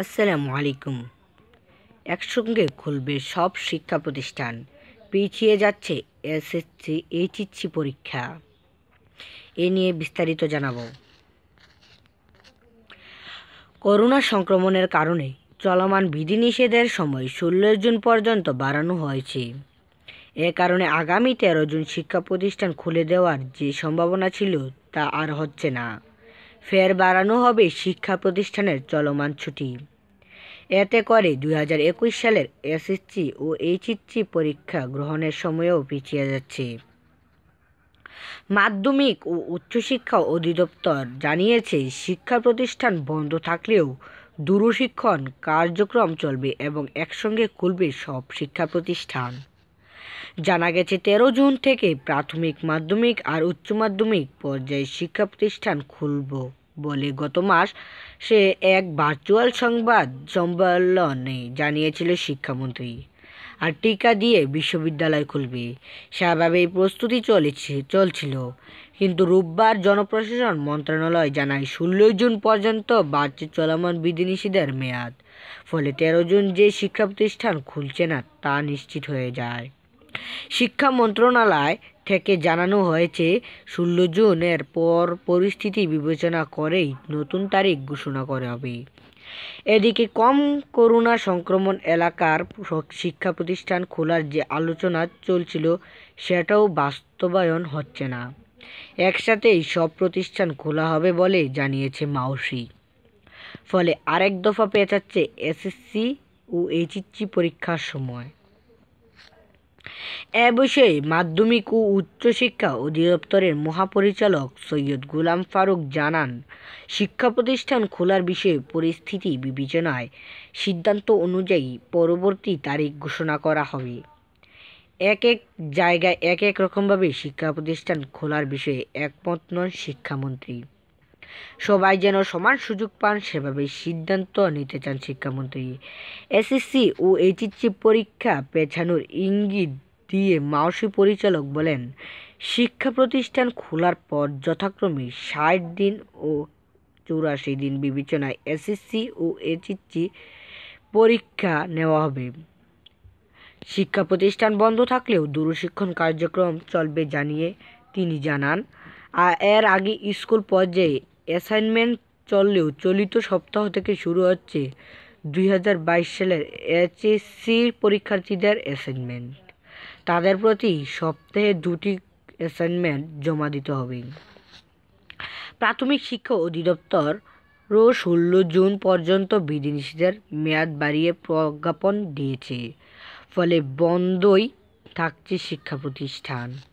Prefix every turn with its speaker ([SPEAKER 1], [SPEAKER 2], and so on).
[SPEAKER 1] আসসালামু আলাইকুম একসঙ্গে খুলবে সব শিক্ষা প্রতিষ্ঠান পিছিয়ে যাচ্ছে এসএসসি এইচএসসি পরীক্ষা এ নিয়ে বিস্তারিত জানাব করোনা সংক্রমণের কারণে চলমান বিধিনিষেধের সময় ষোলো জুন পর্যন্ত বাড়ানো হয়েছে এ কারণে আগামী তেরো জুন শিক্ষা প্রতিষ্ঠান খুলে দেওয়ার যে সম্ভাবনা ছিল তা আর হচ্ছে না ফের বাড়ানো হবে শিক্ষা প্রতিষ্ঠানের চলমান ছুটি এতে করে দুই সালের এসএসসি ও এইচএসসি পরীক্ষা গ্রহণের সময়ও পিছিয়ে যাচ্ছে মাধ্যমিক ও উচ্চশিক্ষা অধিদপ্তর জানিয়েছে শিক্ষা প্রতিষ্ঠান বন্ধ থাকলেও দূরশিক্ষণ কার্যক্রম চলবে এবং একসঙ্গে খুলবে সব শিক্ষা প্রতিষ্ঠান জানা গেছে তেরো জুন থেকে প্রাথমিক মাধ্যমিক আর উচ্চ মাধ্যমিক পর্যায়ে শিক্ষা প্রতিষ্ঠান খুলব বলে গত মাস সে এক ভার্চুয়াল সংবাদ সম্মেলনে জানিয়েছিল শিক্ষামন্ত্রী আর টিকা দিয়ে বিশ্ববিদ্যালয় খুলবে সেভাবেই প্রস্তুতি চলেছে চলছিল কিন্তু রোববার জনপ্রশাসন মন্ত্রণালয় জানায় ষোলোই জুন পর্যন্ত বাড়ছে চলমান বিধিনিষেধের মেয়াদ ফলে তেরো জুন যে শিক্ষা প্রতিষ্ঠান খুলছে না তা নিশ্চিত হয়ে যায় শিক্ষা মন্ত্রণালয় থেকে জানানো হয়েছে ষোলো জুনের পর পরিস্থিতি বিবেচনা করেই নতুন তারিখ ঘোষণা করা হবে এদিকে কম করোনা সংক্রমণ এলাকার শিক্ষা প্রতিষ্ঠান খোলার যে আলোচনা চলছিল সেটাও বাস্তবায়ন হচ্ছে না একসাথেই সব প্রতিষ্ঠান খোলা হবে বলে জানিয়েছে মাউসি ফলে আরেক দফা পেঁচাচ্ছে এসএসসি ও এইচএসসি পরীক্ষার সময় এ বিষয়ে মাধ্যমিক ও উচ্চশিক্ষা অধিদপ্তরের মহাপরিচালক সৈয়দ গুলাম ফারুক জানান শিক্ষা প্রতিষ্ঠান খোলার বিষয়ে পরিস্থিতি বিবেচনায় সিদ্ধান্ত অনুযায়ী পরবর্তী তারিখ ঘোষণা করা হবে এক এক জায়গায় এক এক রকমভাবে শিক্ষা প্রতিষ্ঠান খোলার বিষয়ে একমত নন শিক্ষামন্ত্রী সবাই যেন সমান সুযোগ পান সেভাবেই সিদ্ধান্ত নিতে চান শিক্ষামন্ত্রী এসএসসি ও এইচএসসি পরীক্ষা পেছানোর ইঙ্গিত দিয়ে মাওসি পরিচালক বলেন শিক্ষা প্রতিষ্ঠান খোলার পর যথাক্রমে ষাট দিন ও চৌরাশি দিন বিবেচনায় এসএসসি ও এইচএসসি পরীক্ষা নেওয়া হবে শিক্ষা প্রতিষ্ঠান বন্ধ থাকলেও দূরশিক্ষণ কার্যক্রম চলবে জানিয়ে তিনি জানান আর এর আগে স্কুল পর্যায়ে অ্যাসাইনমেন্ট চললেও চলিত সপ্তাহ থেকে শুরু হচ্ছে দুই সালের এইচএসসি পরীক্ষার্থীদের অ্যাসাইনমেন্ট তাদের প্রতি সপ্তাহে দুটি অ্যাসাইনমেন্ট জমা দিতে হবে প্রাথমিক শিক্ষা অধিদপ্তর রো ষোলো জুন পর্যন্ত বিধিনিষেধের মেয়াদ বাড়িয়ে প্রজ্ঞাপন দিয়েছে ফলে বন্ধই থাকছে শিক্ষা প্রতিষ্ঠান